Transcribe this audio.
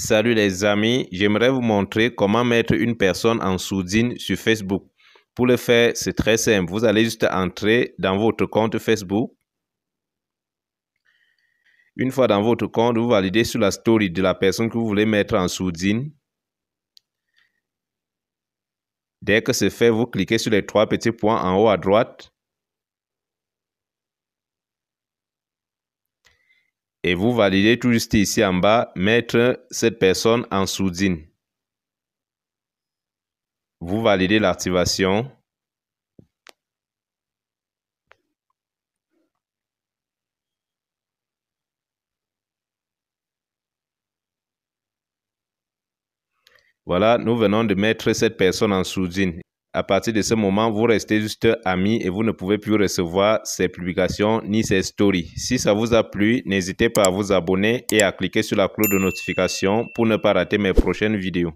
Salut les amis, j'aimerais vous montrer comment mettre une personne en sourdine sur Facebook. Pour le faire, c'est très simple. Vous allez juste entrer dans votre compte Facebook. Une fois dans votre compte, vous validez sur la story de la personne que vous voulez mettre en sourdine. Dès que c'est fait, vous cliquez sur les trois petits points en haut à droite. et vous validez tout juste ici en bas, mettre cette personne en soudine. Vous validez l'activation. Voilà, nous venons de mettre cette personne en soudine. À partir de ce moment, vous restez juste amis et vous ne pouvez plus recevoir ses publications ni ses stories. Si ça vous a plu, n'hésitez pas à vous abonner et à cliquer sur la cloche de notification pour ne pas rater mes prochaines vidéos.